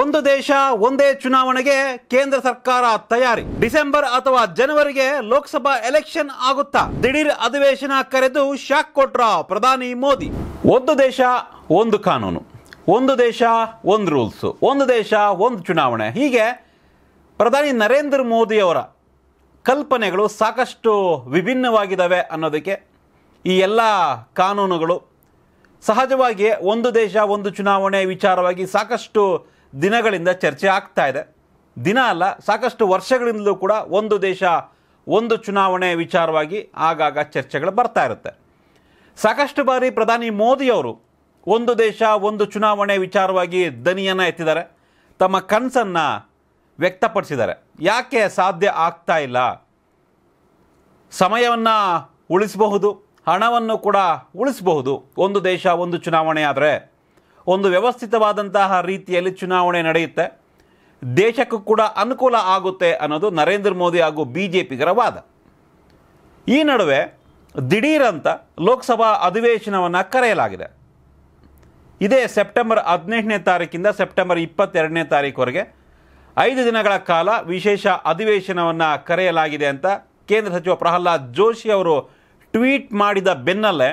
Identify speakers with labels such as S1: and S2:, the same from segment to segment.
S1: ಒಂದು ದೇಶ ಒಂದೇ ಚುನಾವಣೆಗೆ ಕೇಂದ್ರ ಸರ್ಕಾರ ತಯಾರಿ ಡಿಸೆಂಬರ್ ಅಥವಾ ಜನವರಿಗೆ ಲೋಕಸಭಾ ಎಲೆಕ್ಷನ್ ಆಗುತ್ತಾ ದಿಢೀರ್ ಅಧಿವೇಶನ ಕರೆದು ಶಾಕ್ ಕೊಟ್ರ ಪ್ರಧಾನಿ ಮೋದಿ ಒಂದು ದೇಶ ಒಂದು ಕಾನೂನು ಒಂದು ದೇಶ ಒಂದು ರೂಲ್ಸ್ ಒಂದು ದೇಶ ಒಂದು ಚುನಾವಣೆ ಹೀಗೆ ಪ್ರಧಾನಿ ನರೇಂದ್ರ ಮೋದಿಯವರ ಕಲ್ಪನೆಗಳು ಸಾಕಷ್ಟು ವಿಭಿನ್ನವಾಗಿದ್ದಾವೆ ಅನ್ನೋದಕ್ಕೆ ಈ ಎಲ್ಲ ಕಾನೂನುಗಳು ಸಹಜವಾಗಿಯೇ ಒಂದು ದೇಶ ಒಂದು ಚುನಾವಣೆ ವಿಚಾರವಾಗಿ ಸಾಕಷ್ಟು ದಿನಗಳಿಂದ ಚರ್ಚೆ ಆಗ್ತಾ ಇದೆ ದಿನ ಅಲ್ಲ ಸಾಕಷ್ಟು ವರ್ಷಗಳಿಂದಲೂ ಕೂಡ ಒಂದು ದೇಶ ಒಂದು ಚುನಾವಣೆ ವಿಚಾರವಾಗಿ ಆಗಾಗ ಚರ್ಚೆಗಳು ಬರ್ತಾ ಇರುತ್ತೆ ಸಾಕಷ್ಟು ಬಾರಿ ಪ್ರಧಾನಿ ಮೋದಿಯವರು ಒಂದು ದೇಶ ಒಂದು ಚುನಾವಣೆ ವಿಚಾರವಾಗಿ ದನಿಯನ್ನು ಎತ್ತಿದ್ದಾರೆ ತಮ್ಮ ಕನಸನ್ನು ವ್ಯಕ್ತಪಡಿಸಿದ್ದಾರೆ ಯಾಕೆ ಸಾಧ್ಯ ಆಗ್ತಾ ಇಲ್ಲ ಸಮಯವನ್ನು ಉಳಿಸಬಹುದು ಹಣವನ್ನು ಕೂಡ ಉಳಿಸಬಹುದು ಒಂದು ದೇಶ ಒಂದು ಚುನಾವಣೆ ಆದರೆ ಒಂದು ವ್ಯವಸ್ಥಿತವಾದಂತಹ ರೀತಿಯಲ್ಲಿ ಚುನಾವಣೆ ನಡೆಯುತ್ತೆ ದೇಶಕ್ಕೂ ಕೂಡ ಅನುಕೂಲ ಆಗುತ್ತೆ ಅನ್ನೋದು ನರೇಂದ್ರ ಮೋದಿ ಹಾಗೂ ಬಿ ಜೆ ಪಿಗರ ವಾದ ಈ ನಡುವೆ ದಿಢೀರಂತ ಲೋಕಸಭಾ ಅಧಿವೇಶನವನ್ನು ಕರೆಯಲಾಗಿದೆ ಇದೇ ಸೆಪ್ಟೆಂಬರ್ ಹದಿನೆಂಟನೇ ತಾರೀಕಿಂದ ಸೆಪ್ಟೆಂಬರ್ ಇಪ್ಪತ್ತೆರಡನೇ ತಾರೀಕುವರೆಗೆ ಐದು ದಿನಗಳ ಕಾಲ ವಿಶೇಷ ಅಧಿವೇಶನವನ್ನು ಕರೆಯಲಾಗಿದೆ ಅಂತ ಕೇಂದ್ರ ಸಚಿವ ಪ್ರಹ್ಲಾದ್ ಜೋಶಿ ಅವರು ಟ್ವೀಟ್ ಮಾಡಿದ ಬೆನ್ನಲ್ಲೇ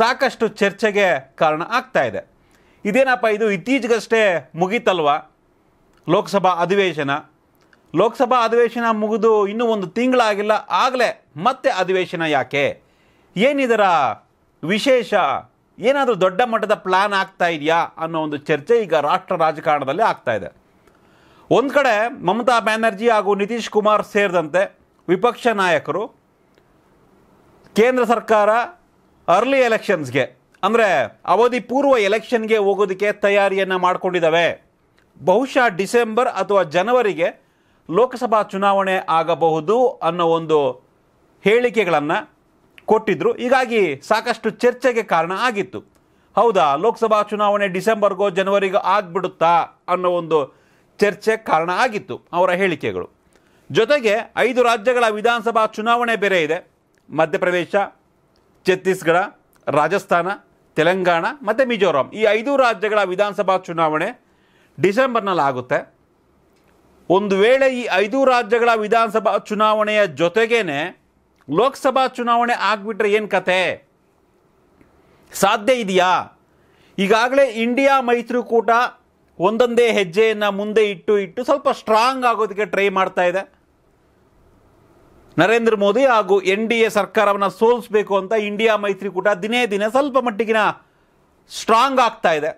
S1: ಸಾಕಷ್ಟು ಚರ್ಚೆಗೆ ಕಾರಣ ಆಗ್ತಾ ಇದೆ ಇದೇನಪ್ಪ ಇದು ಇತ್ತೀಚೆಗಷ್ಟೇ ಮುಗೀತಲ್ವ ಲೋಕಸಭಾ ಅಧಿವೇಶನ ಲೋಕಸಭಾ ಅಧಿವೇಶನ ಮುಗಿದು ಇನ್ನೂ ಒಂದು ತಿಂಗಳಾಗಿಲ್ಲ ಆಗಲೇ ಮತ್ತೆ ಅಧಿವೇಶನ ಯಾಕೆ ಏನಿದರ ವಿಶೇಷ ಏನಾದರೂ ದೊಡ್ಡ ಮಟ್ಟದ ಪ್ಲ್ಯಾನ್ ಆಗ್ತಾ ಇದೆಯಾ ಅನ್ನೋ ಒಂದು ಚರ್ಚೆ ಈಗ ರಾಷ್ಟ್ರ ರಾಜಕಾರಣದಲ್ಲಿ ಆಗ್ತಾ ಇದೆ ಒಂದು ಕಡೆ ಮಮತಾ ಬ್ಯಾನರ್ಜಿ ಹಾಗೂ ನಿತೀಶ್ ಕುಮಾರ್ ಸೇರಿದಂತೆ ವಿಪಕ್ಷ ನಾಯಕರು ಕೇಂದ್ರ ಸರ್ಕಾರ ಅರ್ಲಿ ಎಲೆಕ್ಷನ್ಸ್ಗೆ ಅಂದರೆ ಅವಧಿ ಪೂರ್ವ ಎಲೆಕ್ಷನ್ಗೆ ಹೋಗೋದಕ್ಕೆ ತಯಾರಿಯನ್ನು ಮಾಡಿಕೊಂಡಿದ್ದಾವೆ ಬಹುಶಃ ಡಿಸೆಂಬರ್ ಅಥವಾ ಜನವರಿಗೆ ಲೋಕಸಭಾ ಚುನಾವಣೆ ಆಗಬಹುದು ಅನ್ನೋ ಒಂದು ಹೇಳಿಕೆಗಳನ್ನು ಕೊಟ್ಟಿದ್ದರು ಹೀಗಾಗಿ ಸಾಕಷ್ಟು ಚರ್ಚೆಗೆ ಕಾರಣ ಆಗಿತ್ತು ಹೌದಾ ಲೋಕಸಭಾ ಚುನಾವಣೆ ಡಿಸೆಂಬರ್ಗೋ ಜನವರಿಗೋ ಆಗ್ಬಿಡುತ್ತಾ ಅನ್ನೋ ಒಂದು ಚರ್ಚೆ ಕಾರಣ ಆಗಿತ್ತು ಅವರ ಹೇಳಿಕೆಗಳು ಜೊತೆಗೆ ಐದು ರಾಜ್ಯಗಳ ವಿಧಾನಸಭಾ ಚುನಾವಣೆ ಬೇರೆ ಇದೆ ಮಧ್ಯಪ್ರದೇಶ ಛತ್ತೀಸ್ಗಢ ರಾಜಸ್ಥಾನ ತೆಲಂಗಾಣ ಮತ್ತು ಮಿಜೋರಾಂ ಈ ಐದು ರಾಜ್ಯಗಳ ವಿಧಾನಸಭಾ ಚುನಾವಣೆ ಡಿಸೆಂಬರ್ನಲ್ಲಿ ಆಗುತ್ತೆ ಒಂದು ವೇಳೆ ಈ ಐದು ರಾಜ್ಯಗಳ ವಿಧಾನಸಭಾ ಚುನಾವಣೆಯ ಜೊತೆಗೇ ಲೋಕಸಭಾ ಚುನಾವಣೆ ಆಗಿಬಿಟ್ರೆ ಏನು ಕತೆ ಸಾಧ್ಯ ಇದೆಯಾ ಈಗಾಗಲೇ ಇಂಡಿಯಾ ಮೈತ್ರಿಕೂಟ ಒಂದೊಂದೇ ಹೆಜ್ಜೆಯನ್ನು ಮುಂದೆ ಇಟ್ಟು ಇಟ್ಟು ಸ್ವಲ್ಪ ಸ್ಟ್ರಾಂಗ್ ಆಗೋದಕ್ಕೆ ಟ್ರೈ ಮಾಡ್ತಾ ಇದೆ ನರೇಂದ್ರ ಮೋದಿ ಹಾಗೂ ಎನ್ ಡಿ ಎ ಸರ್ಕಾರವನ್ನು ಸೋಲಿಸಬೇಕು ಅಂತ ಇಂಡಿಯಾ ಮೈತ್ರಿಕೂಟ ದಿನೇ ದಿನೇ ಸ್ವಲ್ಪ ಮಟ್ಟಿಗಿನ ಸ್ಟ್ರಾಂಗ್ ಆಗ್ತಾ ಇದೆ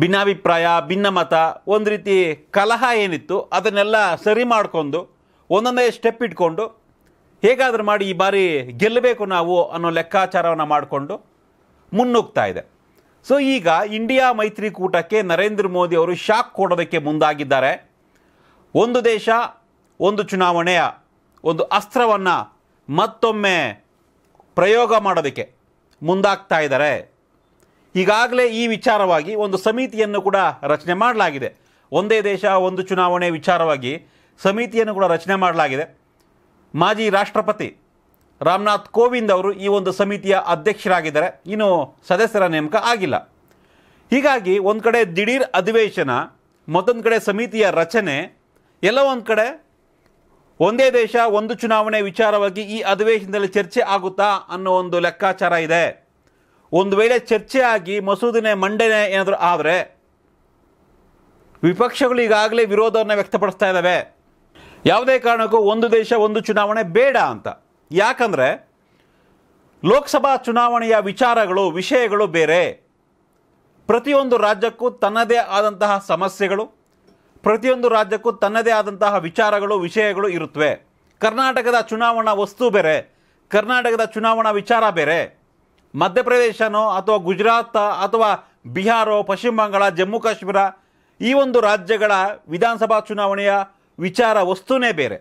S1: ಭಿನ್ನಾಭಿಪ್ರಾಯ ಭಿನ್ನಮತ ಒಂದು ರೀತಿ ಕಲಹ ಏನಿತ್ತು ಅದನ್ನೆಲ್ಲ ಸರಿ ಮಾಡಿಕೊಂಡು ಒಂದೊಂದೇ ಸ್ಟೆಪ್ ಇಟ್ಕೊಂಡು ಹೇಗಾದರೂ ಮಾಡಿ ಈ ಬಾರಿ ಗೆಲ್ಲಬೇಕು ನಾವು ಅನ್ನೋ ಲೆಕ್ಕಾಚಾರವನ್ನು ಮಾಡಿಕೊಂಡು ಮುನ್ನುಗ್ತಾ ಇದೆ ಸೊ ಈಗ ಇಂಡಿಯಾ ಮೈತ್ರಿಕೂಟಕ್ಕೆ ನರೇಂದ್ರ ಮೋದಿ ಅವರು ಶಾಕ್ ಕೊಡೋದಕ್ಕೆ ಮುಂದಾಗಿದ್ದಾರೆ ಒಂದು ದೇಶ ಒಂದು ಚುನಾವಣೆಯ ಒಂದು ಅಸ್ತ್ರವನ್ನು ಮತ್ತೊಮ್ಮೆ ಪ್ರಯೋಗ ಮಾಡೋದಕ್ಕೆ ಮುಂದಾಗ್ತಾ ಇದ್ದಾರೆ ಈಗಾಗಲೇ ಈ ವಿಚಾರವಾಗಿ ಒಂದು ಸಮಿತಿಯನ್ನು ಕೂಡ ರಚನೆ ಮಾಡಲಾಗಿದೆ ಒಂದೇ ದೇಶ ಒಂದು ಚುನಾವಣೆ ವಿಚಾರವಾಗಿ ಸಮಿತಿಯನ್ನು ಕೂಡ ರಚನೆ ಮಾಡಲಾಗಿದೆ ಮಾಜಿ ರಾಷ್ಟ್ರಪತಿ ರಾಮನಾಥ್ ಕೋವಿಂದ್ ಅವರು ಈ ಒಂದು ಸಮಿತಿಯ ಅಧ್ಯಕ್ಷರಾಗಿದ್ದಾರೆ ಇನ್ನು ಸದಸ್ಯರ ನೇಮಕ ಆಗಿಲ್ಲ ಹೀಗಾಗಿ ಒಂದು ಕಡೆ ದಿಢೀರ್ ಅಧಿವೇಶನ ಮತ್ತೊಂದು ಕಡೆ ಸಮಿತಿಯ ರಚನೆ ಎಲ್ಲ ಒಂದು ಕಡೆ ಒಂದೇ ದೇಶ ಒಂದು ಚುನಾವಣೆ ವಿಚಾರವಾಗಿ ಈ ಅಧಿವೇಶನದಲ್ಲಿ ಚರ್ಚೆ ಆಗುತ್ತಾ ಅನ್ನೋ ಒಂದು ಲೆಕ್ಕಾಚಾರ ಇದೆ ಒಂದು ವೇಳೆ ಚರ್ಚೆ ಆಗಿ ಮಸೂದನೆ ಮಂಡನೆ ಏನಾದರೂ ಆದರೆ ವಿಪಕ್ಷಗಳು ಈಗಾಗಲೇ ವಿರೋಧವನ್ನು ವ್ಯಕ್ತಪಡಿಸ್ತಾ ಇದ್ದಾವೆ ಯಾವುದೇ ಕಾರಣಕ್ಕೂ ಒಂದು ದೇಶ ಒಂದು ಚುನಾವಣೆ ಬೇಡ ಅಂತ ಯಾಕಂದರೆ ಲೋಕಸಭಾ ಚುನಾವಣೆಯ ವಿಚಾರಗಳು ವಿಷಯಗಳು ಬೇರೆ ಪ್ರತಿಯೊಂದು ರಾಜ್ಯಕ್ಕೂ ತನ್ನದೇ ಆದಂತಹ ಸಮಸ್ಯೆಗಳು ಪ್ರತಿಯೊಂದು ರಾಜ್ಯಕ್ಕೂ ತನ್ನದೇ ಆದಂತಹ ವಿಚಾರಗಳು ವಿಷಯಗಳು ಇರುತ್ತವೆ ಕರ್ನಾಟಕದ ಚುನಾವಣಾ ವಸ್ತು ಬೇರೆ ಕರ್ನಾಟಕದ ಚುನಾವಣಾ ವಿಚಾರ ಬೇರೆ ಮಧ್ಯಪ್ರದೇಶನೋ ಅಥವಾ ಗುಜರಾತ್ ಅಥವಾ ಬಿಹಾರೋ ಪಶ್ಚಿಮ ಬಂಗಾಳ ಜಮ್ಮು ಕಾಶ್ಮೀರ ಈ ಒಂದು ರಾಜ್ಯಗಳ ವಿಧಾನಸಭಾ ಚುನಾವಣೆಯ ವಿಚಾರ ವಸ್ತುನೇ ಬೇರೆ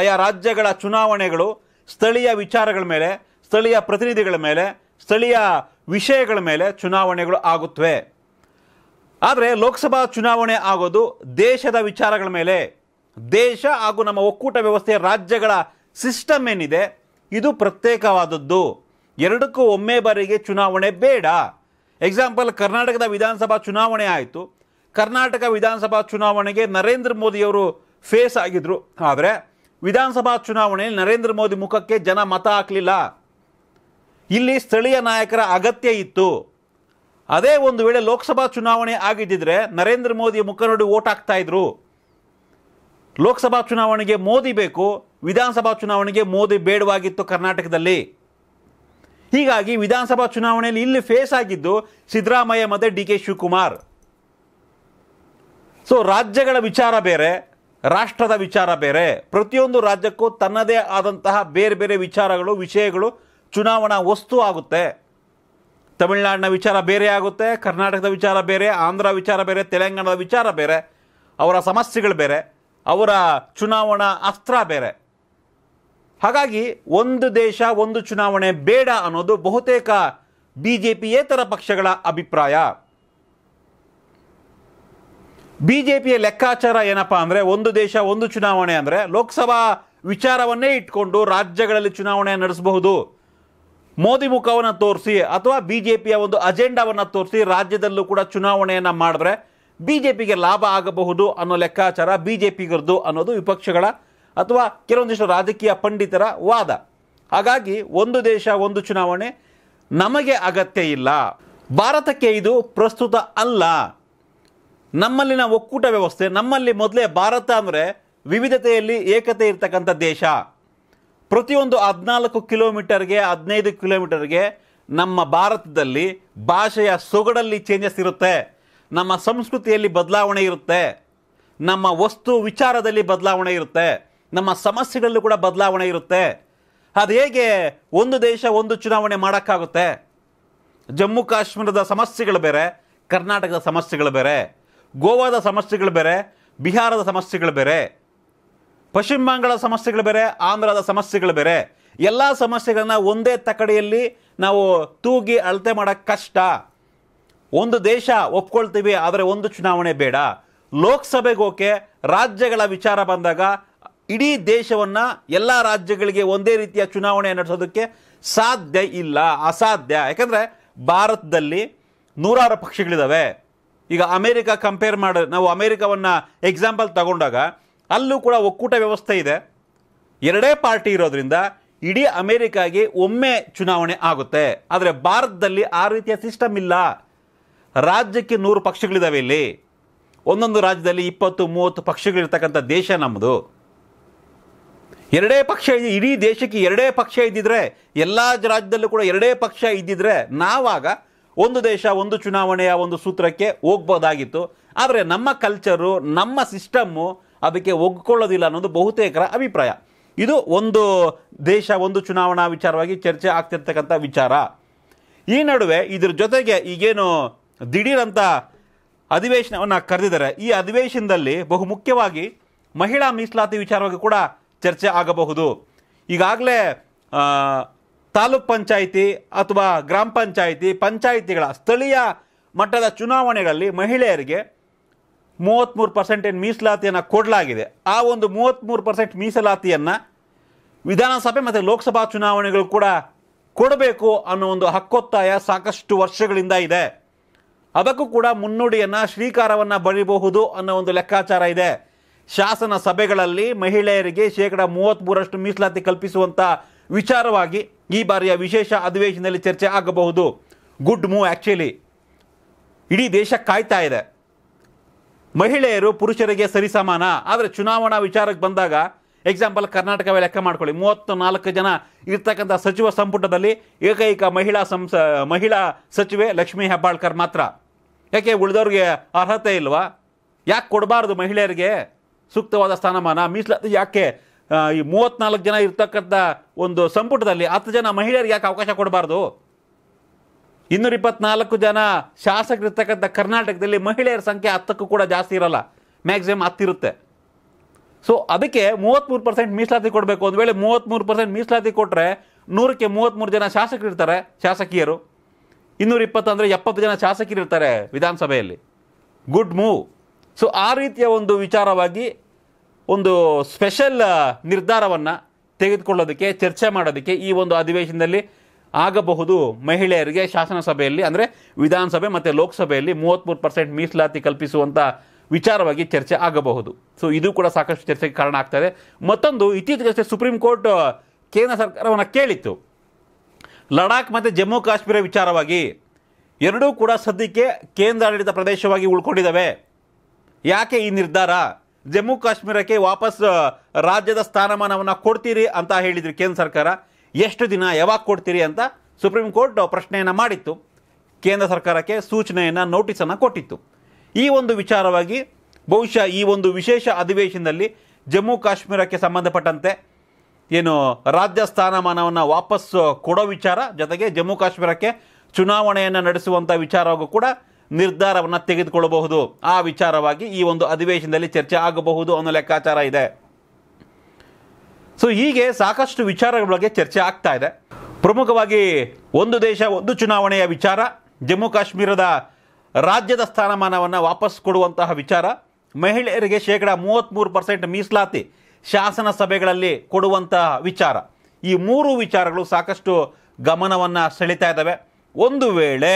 S1: ಆಯಾ ರಾಜ್ಯಗಳ ಚುನಾವಣೆಗಳು ಸ್ಥಳೀಯ ವಿಚಾರಗಳ ಮೇಲೆ ಸ್ಥಳೀಯ ಪ್ರತಿನಿಧಿಗಳ ಮೇಲೆ ಸ್ಥಳೀಯ ವಿಷಯಗಳ ಮೇಲೆ ಚುನಾವಣೆಗಳು ಆಗುತ್ತವೆ ಆದರೆ ಲೋಕಸಭಾ ಚುನಾವಣೆ ಆಗೋದು ದೇಶದ ವಿಚಾರಗಳ ಮೇಲೆ ದೇಶ ಹಾಗೂ ನಮ್ಮ ಒಕ್ಕೂಟ ವ್ಯವಸ್ಥೆಯ ರಾಜ್ಯಗಳ ಸಿಸ್ಟಮ್ ಏನಿದೆ ಇದು ಪ್ರತ್ಯೇಕವಾದದ್ದು ಎರಡಕ್ಕೂ ಒಮ್ಮೆ ಬಾರಿಗೆ ಚುನಾವಣೆ ಬೇಡ ಎಕ್ಸಾಂಪಲ್ ಕರ್ನಾಟಕದ ವಿಧಾನಸಭಾ ಚುನಾವಣೆ ಆಯಿತು ಕರ್ನಾಟಕ ವಿಧಾನಸಭಾ ಚುನಾವಣೆಗೆ ನರೇಂದ್ರ ಮೋದಿಯವರು ಫೇಸ್ ಆಗಿದ್ದರು ಆದರೆ ವಿಧಾನಸಭಾ ಚುನಾವಣೆಯಲ್ಲಿ ನರೇಂದ್ರ ಮೋದಿ ಮುಖಕ್ಕೆ ಜನ ಮತ ಹಾಕಲಿಲ್ಲ ಇಲ್ಲಿ ಸ್ಥಳೀಯ ನಾಯಕರ ಅಗತ್ಯ ಇತ್ತು ಅದೇ ಒಂದು ವೇಳೆ ಲೋಕಸಭಾ ಚುನಾವಣೆ ಆಗಿದ್ದಿದ್ರೆ ನರೇಂದ್ರ ಮೋದಿ ಮುಖ ನೋಡಿ ಓಟ್ ಹಾಕ್ತಾ ಇದ್ರು ಲೋಕಸಭಾ ಚುನಾವಣೆಗೆ ಮೋದಿ ಬೇಕು ವಿಧಾನಸಭಾ ಚುನಾವಣೆಗೆ ಮೋದಿ ಬೇಡವಾಗಿತ್ತು ಕರ್ನಾಟಕದಲ್ಲಿ ಹೀಗಾಗಿ ವಿಧಾನಸಭಾ ಚುನಾವಣೆಯಲ್ಲಿ ಇಲ್ಲಿ ಫೇಸ್ ಆಗಿದ್ದು ಸಿದ್ದರಾಮಯ್ಯ ಮತ್ತು ಡಿ ಕೆ ಶಿವಕುಮಾರ್ ಸೊ ರಾಜ್ಯಗಳ ವಿಚಾರ ಬೇರೆ ರಾಷ್ಟ್ರದ ವಿಚಾರ ಬೇರೆ ಪ್ರತಿಯೊಂದು ರಾಜ್ಯಕ್ಕೂ ತನ್ನದೇ ಆದಂತಹ ಬೇರೆ ಬೇರೆ ವಿಚಾರಗಳು ವಿಷಯಗಳು ಚುನಾವಣಾ ವಸ್ತು ಆಗುತ್ತೆ ತಮಿಳ್ನಾಡಿನ ವಿಚಾರ ಬೇರೆ ಆಗುತ್ತೆ ಕರ್ನಾಟಕದ ವಿಚಾರ ಬೇರೆ ಆಂಧ್ರ ವಿಚಾರ ಬೇರೆ ತೆಲಂಗಾಣದ ವಿಚಾರ ಬೇರೆ ಅವರ ಸಮಸ್ಯೆಗಳು ಬೇರೆ ಅವರ ಚುನಾವಣಾ ಅಸ್ತ್ರ ಬೇರೆ ಹಾಗಾಗಿ ಒಂದು ದೇಶ ಒಂದು ಚುನಾವಣೆ ಬೇಡ ಅನ್ನೋದು ಬಹುತೇಕ ಬಿ ಜೆ ಪಿಯೇತರ ಪಕ್ಷಗಳ ಅಭಿಪ್ರಾಯ ಬಿ ಜೆ ಪಿಯ ಲೆಕ್ಕಾಚಾರ ಏನಪ್ಪ ಅಂದರೆ ಒಂದು ದೇಶ ಒಂದು ಚುನಾವಣೆ ಅಂದರೆ ಲೋಕಸಭಾ ವಿಚಾರವನ್ನೇ ಇಟ್ಕೊಂಡು ರಾಜ್ಯಗಳಲ್ಲಿ ಚುನಾವಣೆ ನಡೆಸಬಹುದು ಮೋದಿ ಮುಖವನ್ನು ತೋರಿಸಿ ಅಥವಾ ಬಿ ಜೆ ಪಿಯ ಒಂದು ಅಜೆಂಡಾವನ್ನು ತೋರಿಸಿ ರಾಜ್ಯದಲ್ಲೂ ಕೂಡ ಚುನಾವಣೆಯನ್ನು ಮಾಡಿದ್ರೆ ಬಿ ಜೆ ಪಿಗೆ ಲಾಭ ಆಗಬಹುದು ಅನ್ನೋ ಲೆಕ್ಕಾಚಾರ ಬಿ ಜೆ ಪಿಗರದು ಅನ್ನೋದು ವಿಪಕ್ಷಗಳ ಅಥವಾ ಕೆಲವೊಂದಿಷ್ಟು ರಾಜಕೀಯ ಪಂಡಿತರ ವಾದ ಹಾಗಾಗಿ ಒಂದು ದೇಶ ಒಂದು ಚುನಾವಣೆ ನಮಗೆ ಅಗತ್ಯ ಇಲ್ಲ ಭಾರತಕ್ಕೆ ಇದು ಪ್ರಸ್ತುತ ಅಲ್ಲ ನಮ್ಮಲ್ಲಿನ ಒಕ್ಕೂಟ ವ್ಯವಸ್ಥೆ ನಮ್ಮಲ್ಲಿ ಮೊದಲೇ ಭಾರತ ಅಂದರೆ ವಿವಿಧತೆಯಲ್ಲಿ ಏಕತೆ ಇರತಕ್ಕಂಥ ದೇಶ ಪ್ರತಿಯೊಂದು ಹದಿನಾಲ್ಕು ಕಿಲೋಮೀಟರ್ಗೆ ಹದಿನೈದು ಕಿಲೋಮೀಟರ್ಗೆ ನಮ್ಮ ಭಾರತದಲ್ಲಿ ಭಾಷೆಯ ಸೊಗಡಲ್ಲಿ ಚೇಂಜಸ್ ಇರುತ್ತೆ ನಮ್ಮ ಸಂಸ್ಕೃತಿಯಲ್ಲಿ ಬದಲಾವಣೆ ಇರುತ್ತೆ ನಮ್ಮ ವಸ್ತು ವಿಚಾರದಲ್ಲಿ ಬದಲಾವಣೆ ಇರುತ್ತೆ ನಮ್ಮ ಸಮಸ್ಯೆಗಳಲ್ಲೂ ಕೂಡ ಬದಲಾವಣೆ ಇರುತ್ತೆ ಅದು ಹೇಗೆ ಒಂದು ದೇಶ ಒಂದು ಚುನಾವಣೆ ಮಾಡೋಕ್ಕಾಗುತ್ತೆ ಜಮ್ಮು ಕಾಶ್ಮೀರದ ಸಮಸ್ಯೆಗಳು ಬೇರೆ ಕರ್ನಾಟಕದ ಸಮಸ್ಯೆಗಳು ಬೇರೆ ಗೋವಾದ ಸಮಸ್ಯೆಗಳು ಬೇರೆ ಬಿಹಾರದ ಸಮಸ್ಯೆಗಳು ಬೇರೆ ಪಶ್ಚಿಮ ಬಂಗಾಳ ಸಮಸ್ಯೆಗಳು ಬೇರೆ ಆಂಧ್ರದ ಸಮಸ್ಯೆಗಳು ಬೇರೆ ಎಲ್ಲ ಸಮಸ್ಯೆಗಳನ್ನ ಒಂದೇ ತಕಡಿಯಲ್ಲಿ ನಾವು ತೂಗಿ ಅಳತೆ ಮಾಡೋಕೆ ಕಷ್ಟ ಒಂದು ದೇಶ ಒಪ್ಕೊಳ್ತೀವಿ ಆದರೆ ಒಂದು ಚುನಾವಣೆ ಬೇಡ ಲೋಕಸಭೆಗೆ ಲೋಕಸಭೆಗೋಕೆ ರಾಜ್ಯಗಳ ವಿಚಾರ ಬಂದಾಗ ಇಡೀ ದೇಶವನ್ನು ಎಲ್ಲ ರಾಜ್ಯಗಳಿಗೆ ಒಂದೇ ರೀತಿಯ ಚುನಾವಣೆ ನಡೆಸೋದಕ್ಕೆ ಸಾಧ್ಯ ಇಲ್ಲ ಅಸಾಧ್ಯ ಯಾಕಂದರೆ ಭಾರತದಲ್ಲಿ ನೂರಾರು ಪಕ್ಷಗಳಿದ್ದಾವೆ ಈಗ ಅಮೇರಿಕಾ ಕಂಪೇರ್ ಮಾಡಿ ನಾವು ಅಮೇರಿಕಾವನ್ನು ಎಕ್ಸಾಂಪಲ್ ತಗೊಂಡಾಗ ಅಲ್ಲೂ ಕೂಡ ಒಕ್ಕೂಟ ವ್ಯವಸ್ಥೆ ಇದೆ ಎರಡೇ ಪಾರ್ಟಿ ಇರೋದ್ರಿಂದ ಇಡೀ ಅಮೇರಿಕಾಗೆ ಒಮ್ಮೆ ಚುನಾವಣೆ ಆಗುತ್ತೆ ಆದರೆ ಭಾರತದಲ್ಲಿ ಆ ರೀತಿಯ ಸಿಸ್ಟಮ್ ಇಲ್ಲ ರಾಜ್ಯಕ್ಕೆ ನೂರು ಪಕ್ಷಗಳಿದ್ದಾವೆ ಇಲ್ಲಿ ಒಂದೊಂದು ರಾಜ್ಯದಲ್ಲಿ ಇಪ್ಪತ್ತು ಮೂವತ್ತು ಪಕ್ಷಗಳಿರ್ತಕ್ಕಂಥ ದೇಶ ನಮ್ಮದು ಎರಡೇ ಪಕ್ಷ ಇದೆ ಇಡೀ ದೇಶಕ್ಕೆ ಎರಡೇ ಪಕ್ಷ ಇದ್ದಿದ್ರೆ ಎಲ್ಲ ರಾಜ್ಯದಲ್ಲೂ ಕೂಡ ಎರಡೇ ಪಕ್ಷ ಇದ್ದಿದ್ರೆ ನಾವಾಗ ಒಂದು ದೇಶ ಒಂದು ಚುನಾವಣೆಯ ಒಂದು ಸೂತ್ರಕ್ಕೆ ಹೋಗ್ಬೋದಾಗಿತ್ತು ಆದರೆ ನಮ್ಮ ಕಲ್ಚರು ನಮ್ಮ ಸಿಸ್ಟಮ್ಮು ಅದಕ್ಕೆ ಒಗ್ಗಿಕೊಳ್ಳೋದಿಲ್ಲ ಅನ್ನೋದು ಬಹುತೇಕರ ಅಭಿಪ್ರಾಯ ಇದು ಒಂದು ದೇಶ ಒಂದು ಚುನಾವಣಾ ವಿಚಾರವಾಗಿ ಚರ್ಚೆ ಆಗ್ತಿರ್ತಕ್ಕಂಥ ವಿಚಾರ ಈ ನಡುವೆ ಇದ್ರ ಜೊತೆಗೆ ಈಗೇನು ದಿಢೀರಂಥ ಅಧಿವೇಶನವನ್ನು ಕರೆದಿದ್ದಾರೆ ಈ ಅಧಿವೇಶನದಲ್ಲಿ ಬಹು ಮುಖ್ಯವಾಗಿ ಮಹಿಳಾ ಮೀಸಲಾತಿ ವಿಚಾರವಾಗಿ ಕೂಡ ಚರ್ಚೆ ಆಗಬಹುದು ಈಗಾಗಲೇ ತಾಲೂಕ್ ಪಂಚಾಯಿತಿ ಅಥವಾ ಗ್ರಾಮ ಪಂಚಾಯಿತಿ ಪಂಚಾಯಿತಿಗಳ ಸ್ಥಳೀಯ ಮಟ್ಟದ ಚುನಾವಣೆಗಳಲ್ಲಿ ಮಹಿಳೆಯರಿಗೆ ಮೂವತ್ತ್ಮೂರು ಪರ್ಸೆಂಟ್ ಏನು ಮೀಸಲಾತಿಯನ್ನು ಕೊಡಲಾಗಿದೆ ಆ ಒಂದು ಮೂವತ್ತ್ಮೂರು ಪರ್ಸೆಂಟ್ ಮೀಸಲಾತಿಯನ್ನು ವಿಧಾನಸಭೆ ಮತ್ತು ಲೋಕಸಭಾ ಚುನಾವಣೆಗಳು ಕೂಡ ಕೊಡಬೇಕು ಅನ್ನೋ ಒಂದು ಹಕ್ಕೊತ್ತಾಯ ಸಾಕಷ್ಟು ವರ್ಷಗಳಿಂದ ಇದೆ ಅದಕ್ಕೂ ಕೂಡ ಮುನ್ನುಡಿಯನ್ನು ಶ್ರೀಕಾರವನ್ನು ಬರೀಬಹುದು ಅನ್ನೋ ಒಂದು ಲೆಕ್ಕಾಚಾರ ಇದೆ ಶಾಸನ ಸಭೆಗಳಲ್ಲಿ ಮಹಿಳೆಯರಿಗೆ ಶೇಕಡ ಮೂವತ್ತ್ಮೂರಷ್ಟು ಮೀಸಲಾತಿ ಕಲ್ಪಿಸುವಂಥ ವಿಚಾರವಾಗಿ ಈ ಬಾರಿಯ ವಿಶೇಷ ಅಧಿವೇಶನದಲ್ಲಿ ಚರ್ಚೆ ಆಗಬಹುದು ಗುಡ್ ಮೂವ್ ಆ್ಯಕ್ಚುಲಿ ಇಡೀ ದೇಶ ಕಾಯ್ತಾ ಇದೆ ಮಹಿಳೆಯರು ಪುರುಷರಿಗೆ ಸರಿಸಮಾನ ಆದರೆ ಚುನಾವಣಾ ವಿಚಾರಕ್ಕೆ ಬಂದಾಗ ಎಕ್ಸಾಂಪಲ್ ಕರ್ನಾಟಕವೇ ಲೆಕ್ಕ ಮಾಡ್ಕೊಳ್ಳಿ ಮೂವತ್ತು ನಾಲ್ಕು ಜನ ಇರ್ತಕ್ಕಂಥ ಸಚಿವ ಸಂಪುಟದಲ್ಲಿ ಏಕೈಕ ಮಹಿಳಾ ಸಂಸ ಮಹಿಳಾ ಸಚಿವೆ ಲಕ್ಷ್ಮೀ ಹೆಬ್ಬಾಳ್ಕರ್ ಮಾತ್ರ ಯಾಕೆ ಉಳಿದವ್ರಿಗೆ ಅರ್ಹತೆ ಇಲ್ವಾ ಯಾಕೆ ಕೊಡಬಾರ್ದು ಮಹಿಳೆಯರಿಗೆ ಸೂಕ್ತವಾದ ಸ್ಥಾನಮಾನ ಮೀಸಲಾತಿ ಯಾಕೆ ಈ ಮೂವತ್ತ್ನಾಲ್ಕು ಜನ ಇರ್ತಕ್ಕಂಥ ಒಂದು ಸಂಪುಟದಲ್ಲಿ ಹತ್ತು ಜನ ಮಹಿಳೆಯರಿಗೆ ಯಾಕೆ ಅವಕಾಶ ಕೊಡಬಾರ್ದು ಇನ್ನೂರ ಇಪ್ಪತ್ನಾಲ್ಕು ಜನ ಶಾಸಕರಿರ್ತಕ್ಕಂಥ ಕರ್ನಾಟಕದಲ್ಲಿ ಮಹಿಳೆಯರ ಸಂಖ್ಯೆ ಹತ್ತಕ್ಕೂ ಕೂಡ ಜಾಸ್ತಿ ಇರಲ್ಲ ಮ್ಯಾಕ್ಸಿಮಮ್ ಹತ್ತಿರುತ್ತೆ ಸೊ ಅದಕ್ಕೆ ಮೂವತ್ತ್ಮೂರು ಪರ್ಸೆಂಟ್ ಮೀಸಲಾತಿ ಕೊಡಬೇಕು ಒಂದು ವೇಳೆ ಮೂವತ್ತ್ಮೂರು ಪರ್ಸೆಂಟ್ ಮೀಸಲಾತಿ ಕೊಟ್ಟರೆ ನೂರಕ್ಕೆ ಮೂವತ್ತ್ಮೂರು ಜನ ಇರ್ತಾರೆ ಶಾಸಕಿಯರು ಇನ್ನೂರ ಇಪ್ಪತ್ತಂದರೆ ಎಪ್ಪತ್ತು ಜನ ಶಾಸಕರಿರ್ತಾರೆ ವಿಧಾನಸಭೆಯಲ್ಲಿ ಗುಡ್ ಮೂವ್ ಸೊ ಆ ರೀತಿಯ ಒಂದು ವಿಚಾರವಾಗಿ ಒಂದು ಸ್ಪೆಷಲ್ ನಿರ್ಧಾರವನ್ನು ತೆಗೆದುಕೊಳ್ಳೋದಕ್ಕೆ ಚರ್ಚೆ ಮಾಡೋದಕ್ಕೆ ಈ ಒಂದು ಅಧಿವೇಶನದಲ್ಲಿ ಆಗಬಹುದು ಮಹಿಳೆಯರಿಗೆ ಶಾಸನಸಭೆಯಲ್ಲಿ ಅಂದರೆ ವಿಧಾನಸಭೆ ಮತ್ತು ಲೋಕಸಭೆಯಲ್ಲಿ ಮೂವತ್ತ್ಮೂರು ಪರ್ಸೆಂಟ್ ಮೀಸಲಾತಿ ಕಲ್ಪಿಸುವಂಥ ವಿಚಾರವಾಗಿ ಚರ್ಚೆ ಆಗಬಹುದು ಸೊ ಇದು ಕೂಡ ಸಾಕಷ್ಟು ಚರ್ಚೆಗೆ ಕಾರಣ ಆಗ್ತದೆ ಮತ್ತೊಂದು ಇತ್ತೀಚೆಗಷ್ಟೇ ಸುಪ್ರೀಂ ಕೋರ್ಟ್ ಕೇಂದ್ರ ಸರ್ಕಾರವನ್ನು ಕೇಳಿತ್ತು ಲಡಾಖ್ ಮತ್ತು ಜಮ್ಮು ಕಾಶ್ಮೀರ ವಿಚಾರವಾಗಿ ಎರಡೂ ಕೂಡ ಸದ್ಯಕ್ಕೆ ಕೇಂದ್ರಾಡಳಿತ ಪ್ರದೇಶವಾಗಿ ಉಳ್ಕೊಂಡಿದ್ದಾವೆ ಯಾಕೆ ಈ ನಿರ್ಧಾರ ಜಮ್ಮು ಕಾಶ್ಮೀರಕ್ಕೆ ವಾಪಸ್ ರಾಜ್ಯದ ಸ್ಥಾನಮಾನವನ್ನು ಕೊಡ್ತೀರಿ ಅಂತ ಹೇಳಿದ್ರು ಕೇಂದ್ರ ಸರ್ಕಾರ ಎಷ್ಟು ದಿನ ಯಾವಾಗ ಕೊಡ್ತೀರಿ ಅಂತ ಸುಪ್ರೀಂ ಕೋರ್ಟ್ ಪ್ರಶ್ನೆಯನ್ನು ಮಾಡಿತ್ತು ಕೇಂದ್ರ ಸರ್ಕಾರಕ್ಕೆ ಸೂಚನೆಯನ್ನು ನೋಟಿಸನ್ನು ಕೊಟ್ಟಿತ್ತು ಈ ಒಂದು ವಿಚಾರವಾಗಿ ಬಹುಶಃ ಈ ಒಂದು ವಿಶೇಷ ಅಧಿವೇಶನದಲ್ಲಿ ಜಮ್ಮು ಕಾಶ್ಮೀರಕ್ಕೆ ಸಂಬಂಧಪಟ್ಟಂತೆ ಏನು ರಾಜ್ಯ ಸ್ಥಾನಮಾನವನ್ನು ವಾಪಸ್ಸು ಕೊಡೋ ವಿಚಾರ ಜೊತೆಗೆ ಜಮ್ಮು ಕಾಶ್ಮೀರಕ್ಕೆ ಚುನಾವಣೆಯನ್ನು ನಡೆಸುವಂಥ ವಿಚಾರವಾಗೂ ಕೂಡ ನಿರ್ಧಾರವನ್ನು ತೆಗೆದುಕೊಳ್ಳಬಹುದು ಆ ವಿಚಾರವಾಗಿ ಈ ಒಂದು ಅಧಿವೇಶನದಲ್ಲಿ ಚರ್ಚೆ ಆಗಬಹುದು ಅನ್ನೋ ಲೆಕ್ಕಾಚಾರ ಇದೆ ಸೊ ಹೀಗೆ ಸಾಕಷ್ಟು ವಿಚಾರಗಳ ಬಗ್ಗೆ ಚರ್ಚೆ ಆಗ್ತಾ ಇದೆ ಪ್ರಮುಖವಾಗಿ ಒಂದು ದೇಶ ಒಂದು ಚುನಾವಣೆಯ ವಿಚಾರ ಜಮ್ಮು ಕಾಶ್ಮೀರದ ರಾಜ್ಯದ ಸ್ಥಾನಮಾನವನ್ನು ವಾಪಸ್ ಕೊಡುವಂತಹ ವಿಚಾರ ಮಹಿಳೆಯರಿಗೆ ಶೇಕಡ ಮೂವತ್ತ್ಮೂರು ಪರ್ಸೆಂಟ್ ಮೀಸಲಾತಿ ಶಾಸನ ಸಭೆಗಳಲ್ಲಿ ಕೊಡುವಂತಹ ವಿಚಾರ ಈ ಮೂರು ವಿಚಾರಗಳು ಸಾಕಷ್ಟು ಗಮನವನ್ನು ಸೆಳೀತಾ ಇದ್ದಾವೆ ಒಂದು ವೇಳೆ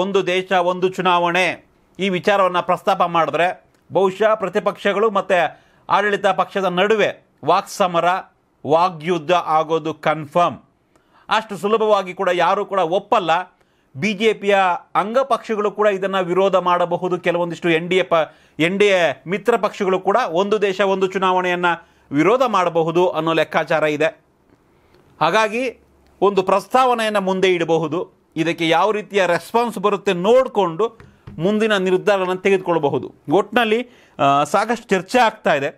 S1: ಒಂದು ದೇಶ ಒಂದು ಚುನಾವಣೆ ಈ ವಿಚಾರವನ್ನು ಪ್ರಸ್ತಾಪ ಮಾಡಿದ್ರೆ ಬಹುಶಃ ಪ್ರತಿಪಕ್ಷಗಳು ಮತ್ತು ಆಡಳಿತ ಪಕ್ಷದ ನಡುವೆ ವಾಕ್ಸಮರ ವಾಗ್ಯುದ್ಧ ಆಗೋದು ಕನ್ಫರ್ಮ್ ಅಷ್ಟು ಸುಲಭವಾಗಿ ಕೂಡ ಯಾರೂ ಕೂಡ ಒಪ್ಪಲ್ಲ ಬಿ ಜೆ ಪಿಯ ಅಂಗಪಕ್ಷಗಳು ಕೂಡ ಇದನ್ನು ವಿರೋಧ ಮಾಡಬಹುದು ಕೆಲವೊಂದಿಷ್ಟು ಎನ್ ಡಿ ಎ ಪ ಎನ್ ಡಿ ಎ ಮಿತ್ರ ಪಕ್ಷಗಳು ಕೂಡ ಒಂದು ದೇಶ ಒಂದು ಚುನಾವಣೆಯನ್ನು ವಿರೋಧ ಮಾಡಬಹುದು ಅನ್ನೋ ಲೆಕ್ಕಾಚಾರ ಇದೆ ಹಾಗಾಗಿ ಒಂದು ಪ್ರಸ್ತಾವನೆಯನ್ನು ಮುಂದೆ ಇಡಬಹುದು ಇದಕ್ಕೆ ಯಾವ ರೀತಿಯ ರೆಸ್ಪಾನ್ಸ್ ಬರುತ್ತೆ ನೋಡಿಕೊಂಡು ಮುಂದಿನ ನಿರ್ಧಾರವನ್ನು ತೆಗೆದುಕೊಳ್ಳಬಹುದು ಒಟ್ಟಿನಲ್ಲಿ ಸಾಕಷ್ಟು ಚರ್ಚೆ ಆಗ್ತಾ ಇದೆ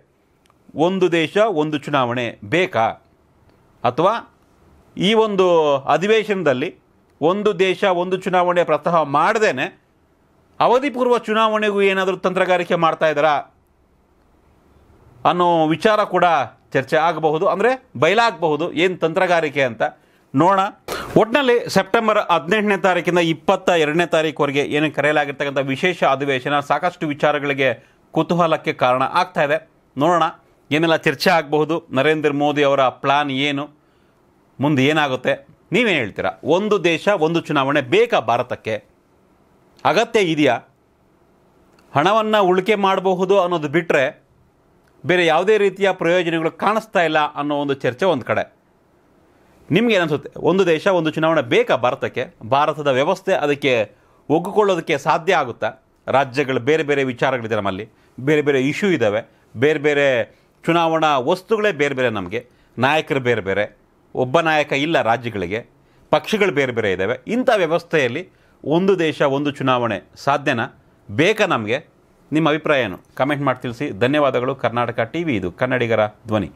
S1: ಒಂದು ದೇಶ ಒಂದು ಚುನಾವಣೆ ಬೇಕಾ ಅಥವಾ ಈ ಒಂದು ಅಧಿವೇಶನದಲ್ಲಿ ಒಂದು ದೇಶ ಒಂದು ಚುನಾವಣೆ ಪ್ರಸ್ತಾವ ಮಾಡದೇನೆ ಅವಧಿಪೂರ್ವ ಚುನಾವಣೆಗೂ ಏನಾದರೂ ತಂತ್ರಗಾರಿಕೆ ಮಾಡ್ತಾ ಇದ್ದಾರಾ ಅನ್ನೋ ವಿಚಾರ ಕೂಡ ಚರ್ಚೆ ಆಗಬಹುದು ಅಂದರೆ ಬಯಲಾಗಬಹುದು ಏನು ತಂತ್ರಗಾರಿಕೆ ಅಂತ ನೋಡೋಣ ಒಟ್ಟಿನಲ್ಲಿ ಸೆಪ್ಟೆಂಬರ್ ಹದಿನೆಂಟನೇ ತಾರೀಕಿಂದ ಇಪ್ಪತ್ತ ಎರಡನೇ ತಾರೀಕುವರೆಗೆ ಏನು ಕರೆಯಲಾಗಿರ್ತಕ್ಕಂಥ ವಿಶೇಷ ಅಧಿವೇಶನ ಸಾಕಷ್ಟು ವಿಚಾರಗಳಿಗೆ ಕುತೂಹಲಕ್ಕೆ ಕಾರಣ ಆಗ್ತಾ ಇದೆ ನೋಡೋಣ ಏನೆಲ್ಲ ಚರ್ಚೆ ಆಗಬಹುದು ನರೇಂದ್ರ ಮೋದಿ ಅವರ ಪ್ಲಾನ್ ಏನು ಮುಂದೆ ಏನಾಗುತ್ತೆ ನೀವೇನು ಹೇಳ್ತೀರಾ ಒಂದು ದೇಶ ಒಂದು ಚುನಾವಣೆ ಬೇಕಾ ಭಾರತಕ್ಕೆ ಅಗತ್ಯ ಇದೆಯಾ ಹಣವನ್ನು ಉಳಿಕೆ ಮಾಡಬಹುದು ಅನ್ನೋದು ಬಿಟ್ಟರೆ ಬೇರೆ ಯಾವುದೇ ರೀತಿಯ ಪ್ರಯೋಜನಗಳು ಕಾಣಿಸ್ತಾ ಇಲ್ಲ ಅನ್ನೋ ಒಂದು ಚರ್ಚೆ ಒಂದು ಕಡೆ ನಿಮ್ಗೆ ಅನಿಸುತ್ತೆ ಒಂದು ದೇಶ ಒಂದು ಚುನಾವಣೆ ಬೇಕಾ ಭಾರತಕ್ಕೆ ಭಾರತದ ವ್ಯವಸ್ಥೆ ಅದಕ್ಕೆ ಒಗ್ಗಿಕೊಳ್ಳೋದಕ್ಕೆ ಸಾಧ್ಯ ಆಗುತ್ತಾ ರಾಜ್ಯಗಳು ಬೇರೆ ಬೇರೆ ವಿಚಾರಗಳಿದೆ ನಮ್ಮಲ್ಲಿ ಬೇರೆ ಬೇರೆ ಇಶ್ಯೂ ಇದ್ದಾವೆ ಬೇರೆ ಬೇರೆ ಚುನಾವಣಾ ವಸ್ತುಗಳೇ ಬೇರೆ ಬೇರೆ ನಮಗೆ ನಾಯಕರು ಬೇರೆ ಬೇರೆ ಒಬ್ಬ ನಾಯಕ ಇಲ್ಲ ರಾಜ್ಯಗಳಿಗೆ ಪಕ್ಷಗಳು ಬೇರೆ ಬೇರೆ ಇದ್ದಾವೆ ಇಂಥ ವ್ಯವಸ್ಥೆಯಲ್ಲಿ ಒಂದು ದೇಶ ಒಂದು ಚುನಾವಣೆ ಸಾಧ್ಯನಾ ಬೇಕಾ ನಮಗೆ ನಿಮ್ಮ ಅಭಿಪ್ರಾಯ ಏನು ಕಮೆಂಟ್ ಮಾಡಿ ತಿಳಿಸಿ ಧನ್ಯವಾದಗಳು ಕರ್ನಾಟಕ ಟಿ ವಿ ಇದು ಕನ್ನಡಿಗರ ಧ್ವನಿ